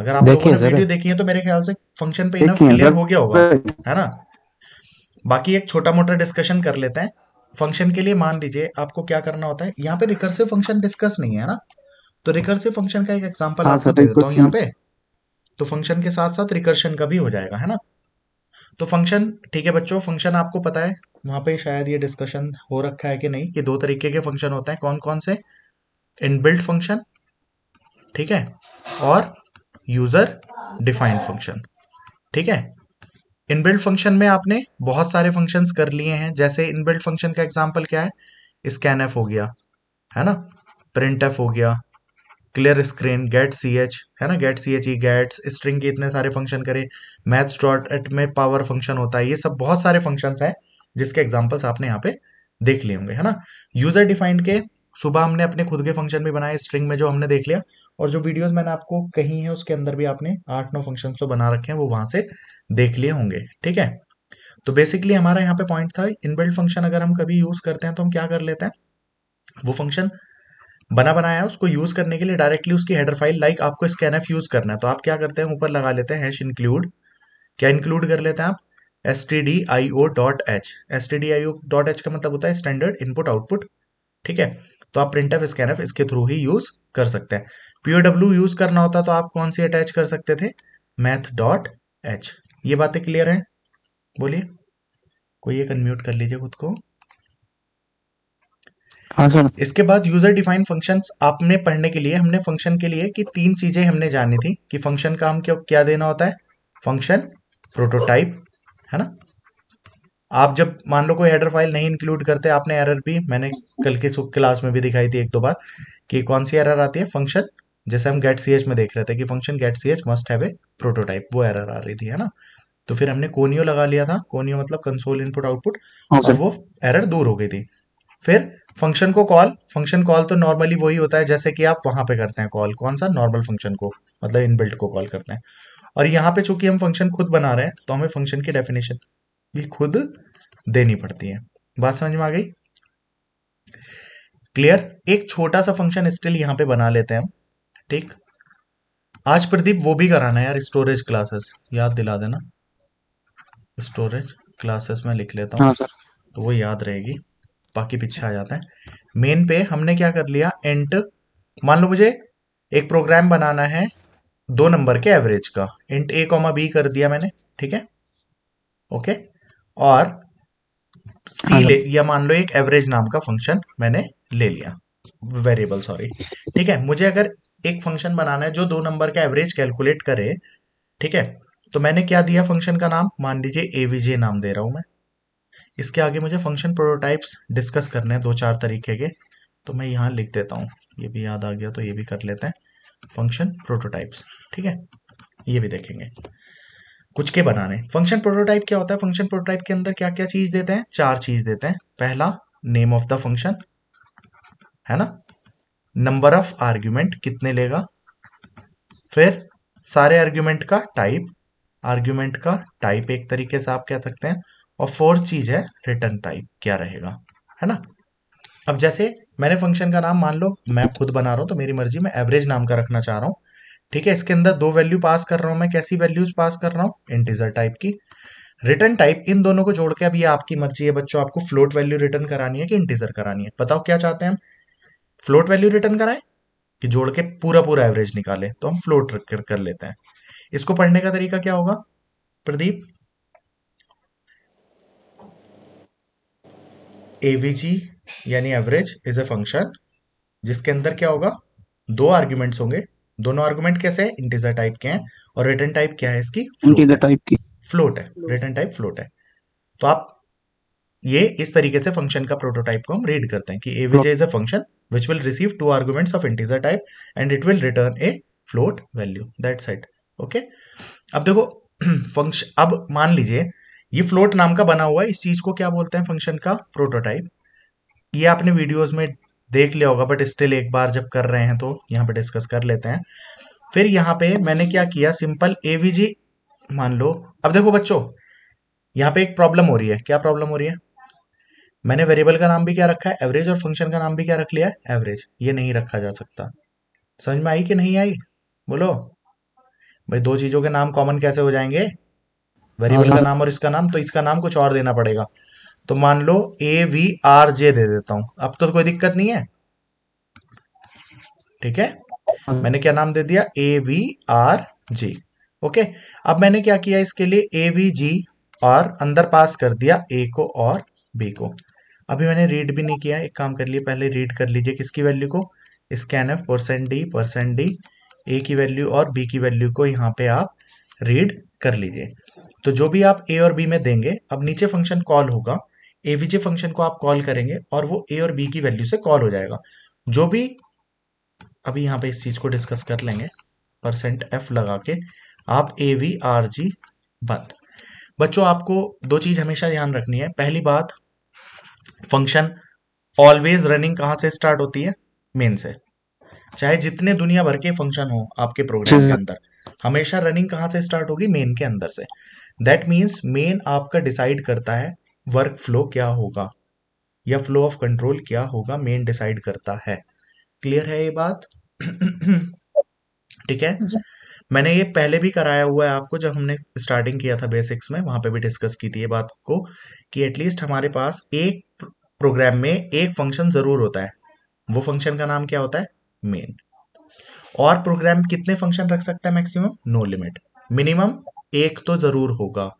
अगर आप लोगों ने वीडियो देखी है तो मेरे ख्याल से फंक्शन पे इनफ क्लियर हो गया होगा है ना बाकी एक छोटा मोटा डिस्कशन कर लेते हैं फंक्शन के लिए मान लीजिए आपको क्या करना होता है यहाँ पे रिकर्सिव फंक्शन डिस्कस नहीं है ना तो रिकर्सिव फंक्शन का एक एग्जाम्पल हाँ, आपको दे देता हूँ यहाँ पे तो फंक्शन के साथ साथ रिकर्शन का भी हो जाएगा है ना तो फंक्शन ठीक है बच्चों फंक्शन आपको पता है वहां पे शायद ये डिस्कशन हो रखा है कि नहीं कि दो तरीके के फंक्शन होते हैं कौन कौन से इनबिल्ट फंक्शन ठीक है और यूजर डिफाइंड फंक्शन ठीक है इनबिल्ट फंक्शन में आपने बहुत सारे फंक्शन कर लिए हैं जैसे इनबिल्ट फंक्शन का एग्जाम्पल क्या है स्कैन एफ हो गया है ना प्रिंट एफ हो गया clear screen get C H है ना get C H E get string के इतने सारे फंक्शन करें मैथ्स डॉट एट में पावर फंक्शन होता है ये सब बहुत सारे फंक्शन हैं जिसके एग्जाम्पल्स आपने यहाँ पे देख लिए होंगे है ना यूजर डिफाइंड के सुबह हमने अपने खुद के फंक्शन भी बनाए स्ट्रिंग में जो हमने देख लिया और जो वीडियोस मैंने आपको कही हैं उसके अंदर भी आपने आठ नौ फंक्शन तो बना रखे हैं वो वहां से देख लिए होंगे ठीक है तो बेसिकली हमारा यहाँ पे पॉइंट था इनबिल्ट फंक्शन अगर हम कभी यूज करते हैं तो हम क्या कर लेते हैं वो फंक्शन बना बनाया उसको यूज करने के लिए डायरेक्टली उसकी हेडर फाइल लाइक आपको स्कैन एफ यूज करना है तो आप क्या करते हैं ऊपर लगा लेते हैं इंक्लूड क्या इंक्लूड कर लेते हैं आप S T D I O dot H S T D I O dot H का मतलब होता है स्टैंडर्ड इनपुट आउटपुट ठीक है तो आप प्रिंट एफ स्कैन एफ इसके थ्रू ही यूज कर सकते हैं पीओडब्ल्यू यूज करना होता तो आप कौन सी अटैच कर सकते थे मैथ डॉट एच ये बातें क्लियर हैं बोलिए कोई एक अनम्यूट कर लीजिए खुद को हाँ इसके बाद यूजर डिफाइन फंक्शंस आपने पढ़ने के लिए हमने फंक्शन के लिए कि तीन चीजें हमने जानी थी कि फंक्शन का हम क्या क्या देना होता है फंक्शन प्रोटोटाइप है ना आप जब मान लो कोई हेडर फाइल नहीं इंक्लूड करते आपने एरर भी मैंने कल की क्लास में भी दिखाई थी एक दो बार कि कौन सी एरर आती है फंक्शन जैसे हम गेट सी में देख रहे थे कि function get C must have a prototype वो एरर आ रही थी है ना तो फिर हमने कोनियो लगा लिया था कोनियो मतलब कंसोल इनपुट आउटपुट और वो एरर दूर हो गई थी फिर फंक्शन को कॉल फंक्शन कॉल तो नॉर्मली वही होता है जैसे कि आप वहां पे करते हैं कॉल कौन सा नॉर्मल फंक्शन को मतलब इनबिल्ट को कॉल करते हैं और यहाँ पे चूंकि हम फंक्शन खुद बना रहे हैं तो हमें फंक्शन की डेफिनेशन भी खुद देनी पड़ती है बात समझ में आ गई क्लियर एक छोटा सा फंक्शन स्टिल यहां पे बना लेते हैं हम ठीक आज प्रदीप वो भी कराना है यार स्टोरेज क्लासेस याद दिला देना स्टोरेज क्लासेस में लिख लेता हूँ हाँ तो वो याद रहेगी बाकी पीछे आ जाते हैं मेन पे हमने क्या कर लिया एंट मान लो मुझे एक प्रोग्राम बनाना है दो नंबर के एवरेज का इंट ए कॉमा बी कर दिया मैंने ठीक है ओके और सी ले या मान लो एक एवरेज नाम का फंक्शन मैंने ले लिया वेरिएबल सॉरी ठीक है मुझे अगर एक फंक्शन बनाना है जो दो नंबर का एवरेज कैलकुलेट करे ठीक है तो मैंने क्या दिया फंक्शन का नाम मान लीजिए एवीजे नाम दे रहा हूं मैं इसके आगे मुझे फंक्शन प्रोटोटाइप्स डिस्कस करने हैं दो चार तरीके के तो मैं यहां लिख देता हूं ये भी याद आ गया तो ये भी कर लेते हैं फंक्शन प्रोटोटाइप्स ठीक है ये भी देखेंगे कुछ के बनाने फंक्शन प्रोटोटाइप क्या होता है फंक्शन प्रोटोटाइप के अंदर क्या क्या चीज देते हैं चार चीज देते हैं पहला नेम ऑफ द फंक्शन है ना नंबर ऑफ आर्ग्यूमेंट कितने लेगा फिर सारे आर्ग्यूमेंट का टाइप आर्ग्यूमेंट का टाइप एक तरीके से आप कह सकते हैं और फोर्थ चीज है रिटर्न टाइप क्या रहेगा है ना अब जैसे मैंने फंक्शन का नाम मान लो मैं खुद बना रहा हूं तो मेरी मर्जी मैं एवरेज नाम का रखना चाह रहा हूं ठीक है इसके अंदर दो वैल्यू पास कर रहा हूं मैं कैसी वैल्यूज पास कर रहा हूं इंटीजर टाइप की रिटर्न टाइप इन दोनों को जोड़ के अब ये आपकी मर्जी है बच्चों आपको फ्लोट वैल्यू रिटर्न करानी है कि इंटीजर करानी है बताओ क्या चाहते हैं हम फ्लोट वैल्यू रिटर्न कराएं कि जोड़ के पूरा पूरा एवरेज निकाले तो हम फ्लोट कर, कर लेते हैं इसको पढ़ने का तरीका क्या होगा प्रदीप एवीजी यानी एवरेज इज ए फंक्शन जिसके अंदर क्या होगा दो आर्ग्यूमेंट्स होंगे दोनों आर्गुमेंट कैसे हैं इंटीजर टाइप के हैं और रिटर्न टाइप क्या है इसकी इंटीजर टाइप की फ्लोट है रिटर्न टाइप फ्लोट है तो आप ये इस तरीके से फंक्शन का प्रोटोटाइप को हम रीड करते हैं कि AVG is a function which will receive two arguments of integer type and it will return a float value that's it okay अब देखो फंक्शन अब मान लीजिए ये फ्लोट नाम का बना हुआ है इस चीज को क्या बोलते हैं फंक्शन का प्रोटोटाइप ये आपने वीडियोस में देख लिया होगा बट स्टिल एक बार जब कर रहे हैं तो यहाँ पे डिस्कस कर लेते हैं फिर यहाँ पे मैंने क्या किया सिंपल एवीजी मान लो अब देखो बच्चों यहाँ पे एक प्रॉब्लम हो रही है क्या प्रॉब्लम हो रही है मैंने वेरिएबल का नाम भी क्या रखा है एवरेज और फंक्शन का नाम भी क्या रख लिया है एवरेज ये नहीं रखा जा सकता समझ में आई कि नहीं आई बोलो भाई दो चीजों के नाम कॉमन कैसे हो जाएंगे वेरिएबल हाँ, का हाँ। नाम और इसका नाम तो इसका नाम कुछ और देना पड़ेगा तो मान लो ए वी आर जे दे देता हूं अब तो कोई दिक्कत नहीं है ठीक है मैंने क्या नाम दे दिया A V R G okay अब मैंने क्या किया इसके लिए ए वी जी और अंदर पास कर दिया ए को और बी को अभी मैंने रीड भी नहीं किया एक काम कर लिए पहले रीड कर लीजिए किसकी वैल्यू को scan F percent D percent D A की वैल्यू और बी की वैल्यू को यहाँ पे आप रीड कर लीजिए तो जो भी आप ए और बी में देंगे अब नीचे फंक्शन कॉल होगा एवीजे फंक्शन को आप कॉल करेंगे और वो ए और बी की वैल्यू से कॉल हो जाएगा जो भी अभी यहाँ पे इस चीज को डिस्कस कर लेंगे परसेंट एफ लगा के आप ए वी आर जी बंद बच्चों आपको दो चीज हमेशा ध्यान रखनी है पहली बात फंक्शन ऑलवेज रनिंग कहाँ से स्टार्ट होती है मेन से चाहे जितने दुनिया भर के फंक्शन हो आपके प्रोग्राम के अंदर हमेशा रनिंग कहाँ से स्टार्ट होगी मेन के अंदर से दैट मीन्स मेन आपका डिसाइड करता है वर्क फ्लो क्या होगा या फ्लो ऑफ कंट्रोल क्या होगा मेन डिसाइड करता है क्लियर है ये बात ठीक है मैंने ये पहले भी कराया हुआ है आपको जब हमने स्टार्टिंग किया था बेसिक्स में वहां पे भी डिस्कस की थी ये बात को कि एटलीस्ट हमारे पास एक प्रोग्राम में एक फंक्शन जरूर होता है वो फंक्शन का नाम क्या होता है मेन और प्रोग्राम कितने फंक्शन रख सकता है मैक्सिमम नो लिमिट मिनिमम एक तो जरूर होगा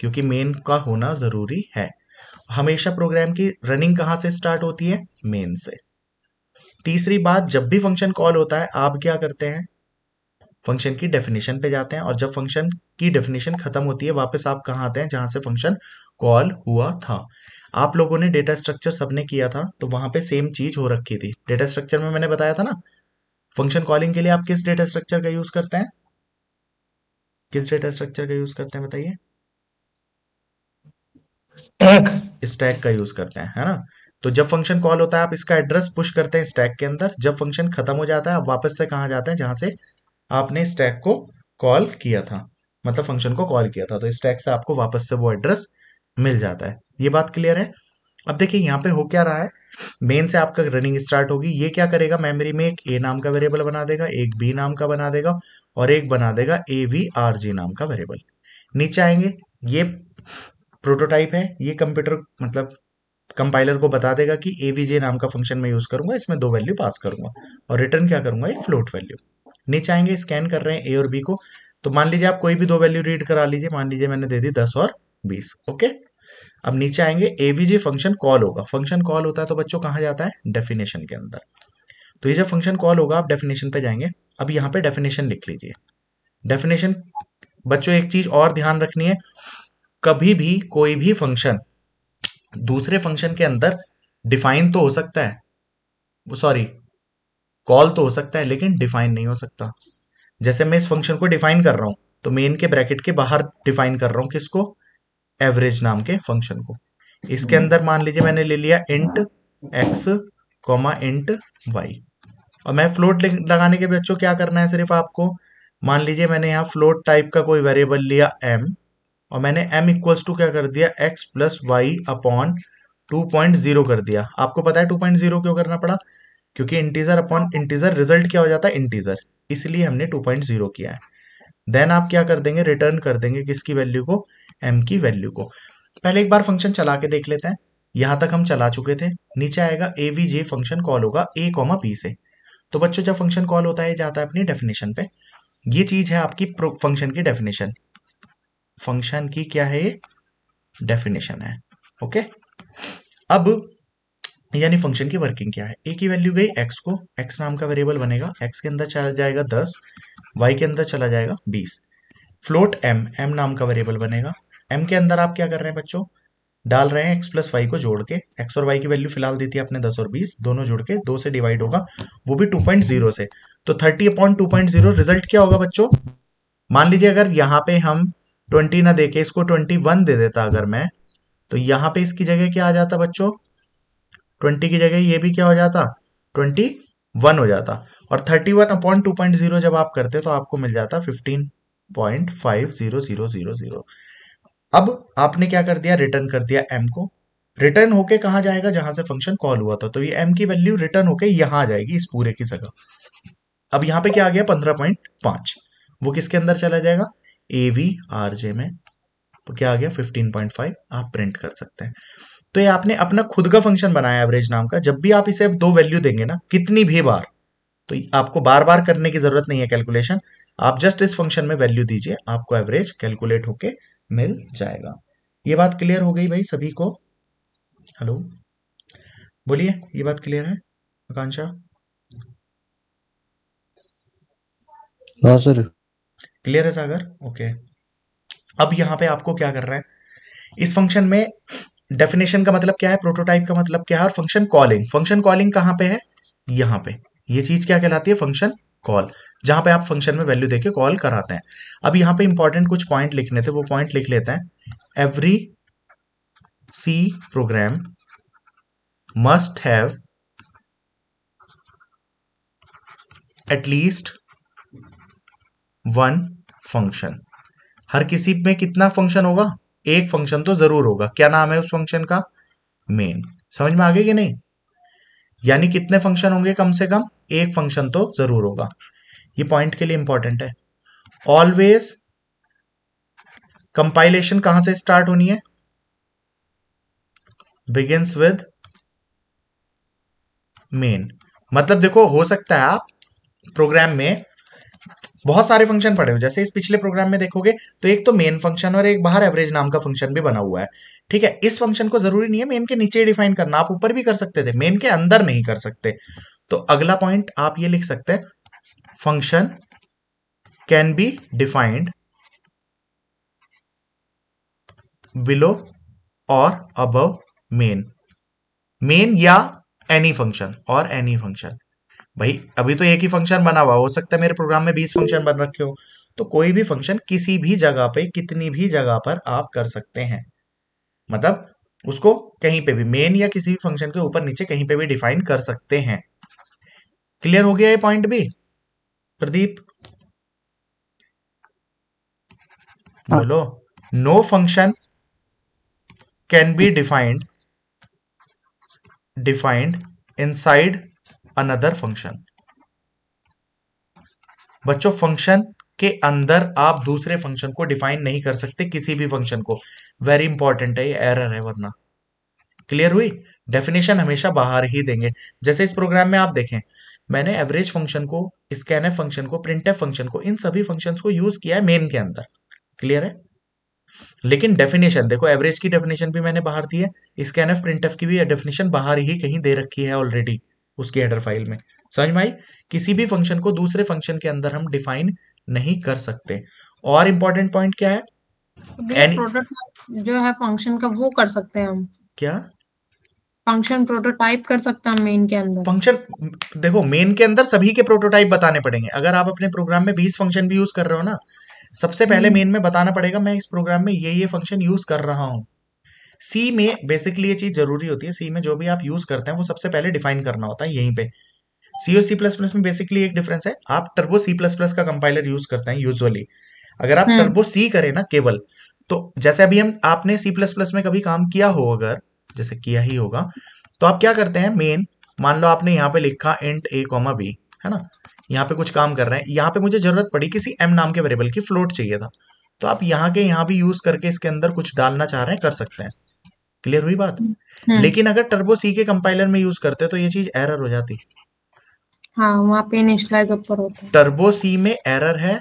क्योंकि मेन का होना ज़रूरी है हमेशा प्रोग्राम की रनिंग कहाँ से स्टार्ट होती है मेन से तीसरी बात जब भी फंक्शन कॉल होता है आप क्या करते हैं फंक्शन की डेफिनेशन पे जाते हैं और जब फंक्शन की डेफिनेशन खत्म होती है वापस आप कहाँ आते हैं जहां से फंक्शन कॉल हुआ था आप लोगों ने डेटा स्ट्रक्चर सबने किया था तो वहां पे सेम चीज हो रखी थी डेटा स्ट्रक्चर में मैंने बताया था ना फंक्शन कॉलिंग के लिए आप किस डेटा स्ट्रक्चर का यूज करते हैं किस डेटा स्ट्रक्चर का यूज करते हैं बताइए स्टैक स्टैक का यूज करते हैं है ना तो जब फंक्शन कॉल होता है आप इसका एड्रेस पुश करते हैं स्टैक के अंदर जब फंक्शन खत्म हो जाता है आप वापस से कहा जाते हैं जहां से आपने स्टैक को कॉल किया था मतलब फंक्शन को कॉल किया था तो स्टैक से आपको वापस से वो एड्रेस मिल जाता है ये बात क्लियर है अब देखिए यहाँ पे हो क्या रहा है मेन से आपका रनिंग स्टार्ट होगी ये क्या करेगा मेमोरी में एक ए नाम का वेरिएबल बना देगा एक बी नाम का बना देगा और एक बना देगा ए वी आर जी नाम का वेरिएबल नीचे आएंगे ये प्रोटोटाइप है ये कंप्यूटर मतलब कंपाइलर को बता देगा कि एवीजे नाम का फंक्शन मैं यूज़ करूंगा इसमें दो वैल्यू पास करूंगा और रिटर्न क्या करूंगा एक फ्लोट वैल्यू नीचे आएंगे स्कैन कर रहे हैं ए और बी को तो मान लीजिए आप कोई भी दो वैल्यू रीड करा लीजिए मान लीजिए मैंने दे दी दस और बीस ओके अब नीचे आएंगे एवीजे फंक्शन कॉल होगा फंक्शन कॉल होता है तो बच्चों कहाँ जाता है डेफिनेशन के अंदर तो ये जब फंक्शन कॉल होगा आप डेफिनेशन पे जाएंगे अब यहाँ पे डेफिनेशन लिख लीजिए डेफिनेशन बच्चों एक चीज और ध्यान रखनी है कभी भी कोई भी फंक्शन दूसरे फंक्शन के अंदर डिफाइन तो हो सकता है सॉरी कॉल तो हो सकता है लेकिन डिफाइन नहीं हो सकता जैसे मैं इस फंक्शन को डिफाइन कर रहा हूं तो मेन के ब्रैकेट के बाहर डिफाइन कर रहा हूं किसको एवरेज नाम के फंक्शन को इसके हम्म। अंदर मान लीजिए मैंने ले लिया int X comma int Y और मैं फ्लोट लगाने के बच्चों क्या करना है सिर्फ आपको मान लीजिए मैंने यहां फ्लोट टाइप का कोई वेरिएबल लिया एम और मैंने m इक्वल्स टू क्या कर दिया x plus Y upon two point zero कर दिया आपको पता है टू पॉइंट जीरो क्यों करना पड़ा क्योंकि इंटीजर अपॉन इंटीजर रिजल्ट क्या हो जाता है इंटीजर इसलिए हमने टू पॉइंट जीरो किया है देन आप क्या कर देंगे रिटर्न कर देंगे किसकी वैल्यू को एम की वैल्यू को पहले एक बार फंक्शन चला के देख लेते हैं यहां तक हम चला चुके थे नीचे आएगा A V G function call होगा ए कॉमा पी से तो बच्चों जब फंक्शन कॉल होता है जाता है अपनी डेफिनेशन पे ये चीज है आपकी फंक्शन की डेफिनेशन फंक्शन की क्या है ये डेफिनेशन है ओके अब यानी फंक्शन की वर्किंग क्या है ए की वैल्यू गई एक्स को एक्स नाम का वेरिएबल बनेगा एक्स के अंदर चला जाएगा दस वाई के अंदर चला जाएगा बीस फ्लोट एम एम नाम का वेरिएबल बनेगा एम के अंदर आप क्या कर रहे हैं बच्चों डाल रहे हैं एक्स प्लस वाई को जोड़ के एक्स और वाई की वैल्यू फिलहाल दी थी आपने दस और बीस दोनों जोड़ के दो से डिवाइड होगा वो भी टू पॉइंट जीरो से तो thirty upon two point zero result क्या होगा बच्चों मान लीजिए अगर यहाँ पे हम ट्वेंटी ना देके इसको ट्वेंटी वन दे देता अगर मैं तो यहाँ पे इसकी जगह क्या आ जाता बच्चों ट्वेंटी की जगह ये भी क्या हो जाता ट्वेंटी वन हो जाता और thirty one upon two point zero जब आप करते तो आपको मिल जाता fifteen point five zero zero zero zero अब आपने क्या कर दिया रिटर्न कर दिया एम को रिटर्न होके कहा जाएगा जहां से फंक्शन कॉल हुआ था तो ये एम की वैल्यू रिटर्न होके यहां आ जाएगी इस पूरे की जगह अब यहाँ पे क्या आ गया पंद्रह पॉइंट पांच वो किसके अंदर चला जाएगा ए वी आर जे में तो क्या आ गया 15.5 आप प्रिंट कर सकते हैं तो ये आपने अपना खुद का फंक्शन बनाया एवरेज नाम का जब भी आप इसे दो वैल्यू देंगे ना कितनी भी बार तो आपको बार बार करने की जरूरत नहीं है कैलकुलेशन आप जस्ट इस फंक्शन में वैल्यू दीजिए आपको एवरेज कैलकुलेट होके मिल जाएगा ये बात क्लियर हो गई भाई सभी को हेलो बोलिए ये बात क्लियर है आकांक्षा हाँ सर क्लियर है सागर ओके अब यहां पे आपको क्या कर रहा है इस फंक्शन में डेफिनेशन का मतलब क्या है प्रोटोटाइप का मतलब क्या है और फंक्शन कॉलिंग फंक्शन कॉलिंग कहां पे है यहां पे ये चीज क्या कहलाती है फंक्शन कॉल जहां पे आप फंक्शन में वैल्यू देके कॉल कराते हैं अब यहां पे इंपॉर्टेंट कुछ पॉइंट लिखने थे वो पॉइंट लिख लेते हैं every C program must have at least one function हर किसी में कितना फंक्शन होगा एक फंक्शन तो जरूर होगा क्या नाम है उस फंक्शन का मेन समझ में आ गया कि नहीं यानी कितने फंक्शन होंगे कम से कम एक फंक्शन तो जरूर होगा ये पॉइंट के लिए इंपॉर्टेंट है ऑलवेज कंपाइलेशन कहां से स्टार्ट होनी है बिगिंस विद मेन मतलब देखो हो सकता है आप प्रोग्राम में बहुत सारे फंक्शन पड़े हुए जैसे इस पिछले प्रोग्राम में देखोगे तो एक तो मेन फंक्शन और एक बाहर एवरेज नाम का फंक्शन भी बना हुआ है ठीक है इस फंक्शन को जरूरी नहीं है मेन के नीचे डिफाइन करना आप ऊपर भी कर सकते थे मेन के अंदर नहीं कर सकते तो अगला पॉइंट आप ये लिख सकते हैं function can be defined below और अबव मेन मेन या एनी फंक्शन और एनी फंक्शन भाई अभी तो एक ही फंक्शन बना हुआ हो सकता है मेरे प्रोग्राम में बीस फंक्शन बन रखे हो तो कोई भी फंक्शन किसी भी जगह पे कितनी भी जगह पर आप कर सकते हैं मतलब उसको कहीं पे भी मेन या किसी भी फंक्शन के ऊपर नीचे कहीं पे भी डिफाइन कर सकते हैं क्लियर हो गया ये पॉइंट भी प्रदीप हाँ। बोलो no function can be defined defined inside another function बच्चों फंक्शन के अंदर आप दूसरे फंक्शन को डिफाइन नहीं कर सकते किसी भी फंक्शन को वेरी इंपॉर्टेंट है ये एरर है वरना क्लियर हुई डेफिनेशन हमेशा बाहर ही देंगे जैसे इस प्रोग्राम में आप देखें मैंने एवरेज फंक्शन को स्कैन फंक्शन को प्रिंट फंक्शन को इन सभी फंक्शन को यूज किया है मेन के अंदर क्लियर है लेकिन डेफिनेशन देखो एवरेज की डेफिनेशन भी मैंने बाहर दी है स्कैन एफ प्रिंट की भी डेफिनेशन बाहर ही कहीं दे रखी है ऑलरेडी उसकी हेडर फाइल में समझ में आई किसी भी फंक्शन को दूसरे फंक्शन के अंदर हम डिफाइन नहीं कर सकते और इम्पोर्टेंट पॉइंट क्या है प्रोटोटाइप तो जो है फंक्शन का वो कर सकते हैं हम क्या फंक्शन प्रोटोटाइप कर सकता हैं मेन के अंदर फंक्शन देखो मेन के अंदर सभी के प्रोटोटाइप बताने पड़ेंगे अगर आप अपने प्रोग्राम में बीस फंक्शन भी यूज कर रहे हो ना सबसे पहले मेन हम्म। में बताना पड़ेगा मैं इस प्रोग्राम में ये ये फंक्शन यूज कर रहा हूँ सी में बेसिकली ये चीज जरूरी होती है सी में जो भी आप यूज करते हैं वो सबसे पहले डिफाइन करना होता है यहीं पे सी और सी प्लस प्लस में बेसिकली एक डिफरेंस है आप टर्बो सी प्लस प्लस का कंपाइलर यूज करते हैं यूजुअली अगर आप टर्बो हम्म। सी करें ना केवल तो जैसे अभी हम आपने सी प्लस प्लस में कभी काम किया हो अगर जैसे किया ही होगा तो आप क्या करते हैं मेन मान लो आपने यहाँ पे लिखा इंट ए कॉमा बी है ना यहाँ पे कुछ काम कर रहे हैं यहाँ पे मुझे जरूरत पड़ी किसी एम नाम के वेरिएबल की फ्लोट चाहिए था तो आप यहाँ के यहाँ भी यूज करके इसके अंदर कुछ डालना चाह रहे हैं कर सकते हैं क्लियर हुई बात हम्म, हम्म। लेकिन अगर टर्बो सी के कंपाइलर में यूज करते तो ये चीज एरर हो जाती हाँ पे होता टर्बो सी में एरर है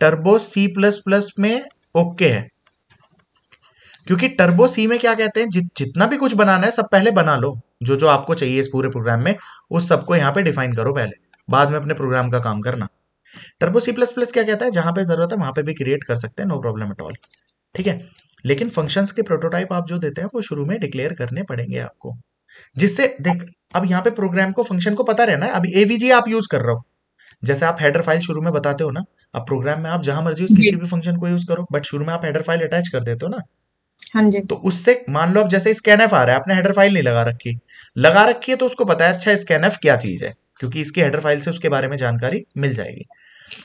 टर्बो सी प्लस प्लस में ओके है क्योंकि टर्बो सी में क्या कहते हैं जि, जितना भी कुछ बनाना है सब पहले बना लो जो जो आपको चाहिए इस पूरे प्रोग्राम में उस सबको यहाँ पे डिफाइन करो पहले बाद में अपने प्रोग्राम का काम करना टर्बो सी प्लस प्लस क्या कहता है जहां पे जरूरत है वहां पे भी क्रिएट कर सकते हैं नो प्रॉब्लम एट ऑल ठीक है लेकिन फंक्शंस के प्रोटोटाइप आप जो देते हैं वो शुरू में डिक्लेयर करने पड़ेंगे आपको जिससे देख अब यहाँ पे प्रोग्राम को फंक्शन को पता रहना है अभी एवीजी आप यूज कर रहे हो जैसे आप हेडर फाइल शुरू में बताते हो ना अब प्रोग्राम में आप जहां मर्जी किसी भी फंक्शन को यूज करो बट शुरू में आप हेडर फाइल अटैच कर देते हो ना हाँ जी तो उससे मान लो आप जैसे स्कैन एफ आ रहा है आपने हेडर फाइल नहीं लगा रखी लगा रखी है तो उसको पता है अच्छा स्कैन एफ क्या चीज है क्योंकि इसकी हेडर फाइल से उसके बारे में जानकारी मिल जाएगी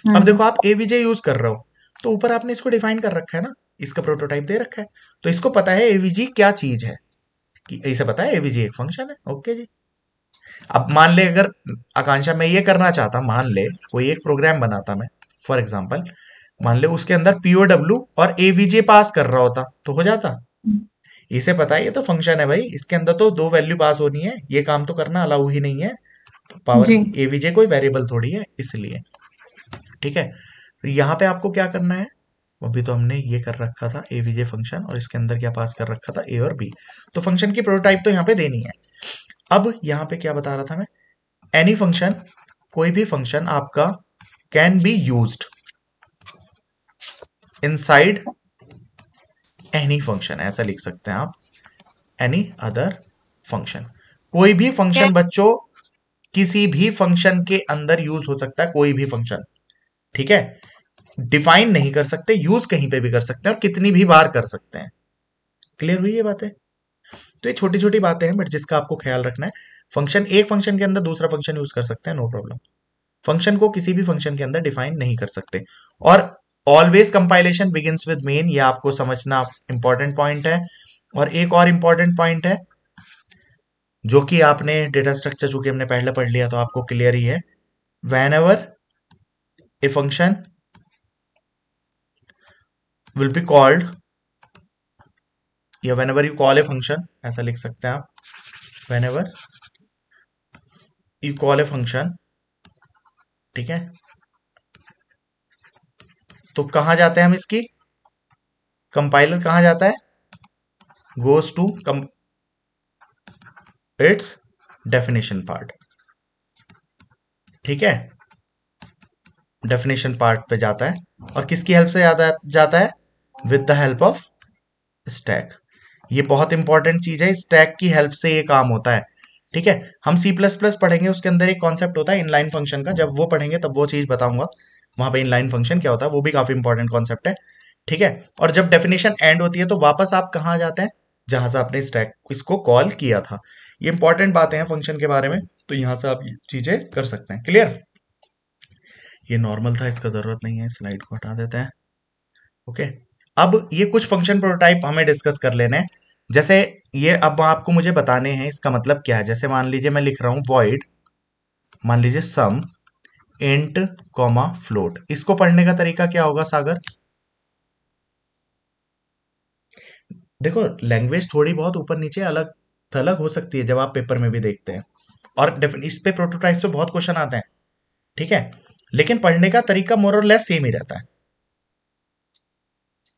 हाँ अब देखो आप एवीजे यूज कर रहे हो तो ऊपर आपने इसको डिफाइन कर रखा है ना इसका प्रोटोटाइप दे रखा है तो इसको पता है एवीजी क्या चीज है कि इसे पता है एवीजी एक फंक्शन है ओके जी अब मान ले अगर आकांक्षा मैं ये करना चाहता मान ले कोई एक प्रोग्राम बनाता मैं फॉर एग्जाम्पल मान ले उसके अंदर पीओडब्ल्यू और एवीजे पास कर रहा होता तो हो जाता इसे पता है ये तो फंक्शन है भाई इसके अंदर तो दो वैल्यू पास होनी है ये काम तो करना अलाउ ही नहीं है तो पावर एवीजे कोई वेरिएबल थोड़ी है इसलिए ठीक है तो यहाँ पे आपको क्या करना है अभी तो हमने ये कर रखा था ए वी फंक्शन और इसके अंदर क्या पास कर रखा था ए और बी तो फंक्शन की प्रोटोटाइप तो यहाँ पे देनी है अब यहाँ पे क्या बता रहा था मैं एनी फंक्शन कोई भी फंक्शन आपका can be use inside any function ऐसा लिख सकते हैं आप एनी अदर फंक्शन कोई भी फंक्शन बच्चों किसी भी फंक्शन के अंदर यूज हो सकता है कोई भी फंक्शन ठीक है डिफाइन नहीं कर सकते यूज कहीं पे भी कर सकते हैं और कितनी भी बार कर सकते हैं क्लियर हुई ये बातें तो ये छोटी छोटी बातें हैं बट जिसका आपको ख्याल रखना है फंक्शन एक फंक्शन के अंदर दूसरा फंक्शन यूज कर सकते हैं नो प्रॉब्लम फंक्शन को किसी भी फंक्शन के अंदर डिफाइन नहीं कर सकते और always compilation begins with main ये आपको समझना इंपॉर्टेंट पॉइंट है और एक और इंपॉर्टेंट पॉइंट है जो कि आपने डेटा स्ट्रक्चर चूंकि हमने पहले पढ़ लिया तो आपको क्लियर ही है whenever a function will be called या whenever you call a function ऐसा लिख सकते हैं आप whenever you call a function ठीक है तो कहा जाते हैं हम इसकी कंपाइलर कहा जाता है goes to come its definition part ठीक है डेफिनेशन पार्ट पे जाता है और किसकी हेल्प से जाता है with the help of stack ये बहुत इंपॉर्टेंट चीज है स्टैक की हेल्प से ये काम होता है ठीक है हम सी प्लस प्लस पढ़ेंगे उसके अंदर एक कॉन्सेप्ट होता है इनलाइन फंक्शन का जब वो पढ़ेंगे तब वो चीज बताऊंगा वहां पे इनलाइन फंक्शन क्या होता है वो भी काफी इंपॉर्टेंट कॉन्सेप्ट है ठीक है और जब डेफिनेशन एंड होती है तो वापस आप कहाँ जाते हैं जहां से आपने स्टैक इसको कॉल किया था ये इंपॉर्टेंट बातें हैं फंक्शन के बारे में तो यहां से आप चीजें कर सकते हैं क्लियर ये नॉर्मल था इसका जरूरत नहीं है स्लाइड को हटा देते हैं ओके okay. अब ये कुछ फंक्शन प्रोटोटाइप हमें डिस्कस कर लेने हैं जैसे ये अब आपको मुझे बताने हैं इसका मतलब क्या है जैसे मान लीजिए मैं लिख रहा हूं void मान लीजिए सम int कॉमा फ्लोट इसको पढ़ने का तरीका क्या होगा सागर देखो लैंग्वेज थोड़ी बहुत ऊपर नीचे अलग थलग हो सकती है जब आप पेपर में भी देखते हैं और इस पे प्रोटोटाइप से बहुत क्वेश्चन आते हैं ठीक है लेकिन पढ़ने का तरीका मोर और लेस सेम ही रहता है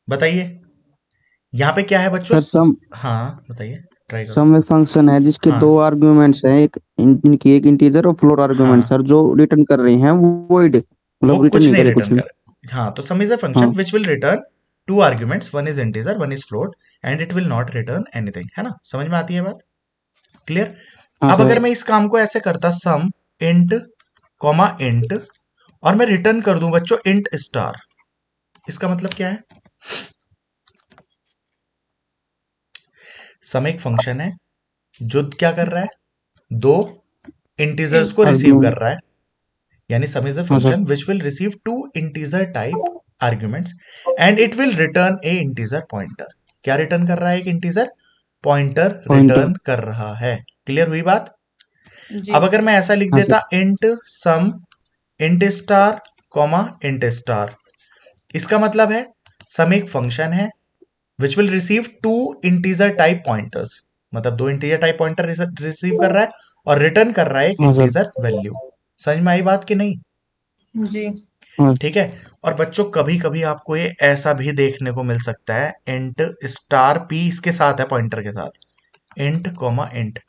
बताइए यहाँ पे क्या है बच्चों सम हाँ बताइए सम एक फंक्शन है जिसके हाँ। दो आर्ग्यूमेंट्स हैं एक इनकी एक इंटीजर और फ्लोर आर्ग्यूमेंट सर जो रिटर्न कर रहे हैं वो वॉइड मतलब रिटर्न नहीं करे कुछ कर हाँ तो sum is a function which will return two arguments one is integer one is float and it will not return anything है ना समझ में आती है बात क्लियर हाँ, अब अगर मैं इस काम को ऐसे करता सम इंट कॉमा इंट और मैं रिटर्न कर दूं बच्चों इंट स्टार इसका मतलब क्या है सम एक फंक्शन है जो क्या कर रहा है दो इंटीजर्स को रिसीव कर रहा है यानी sum is a function which will receive two integer type arguments and it will return a integer pointer क्या रिटर्न कर रहा है एक इंटीजर पॉइंटर रिटर्न कर रहा है क्लियर हुई बात अब अगर मैं ऐसा लिख हाँ देता int sum int star comma int star इसका मतलब है सम एक फंक्शन है which will receive two integer type pointers मतलब दो इंटीजर टाइप पॉइंटर रिसीव कर रहा है और रिटर्न कर रहा है एक इंटीजर हम्म। वैल्यू समझ में आई बात कि नहीं जी हम्म। ठीक है और बच्चों कभी कभी आपको ये ऐसा भी देखने को मिल सकता है इंट स्टार पी इसके साथ है पॉइंटर के साथ इंट कॉमा इंट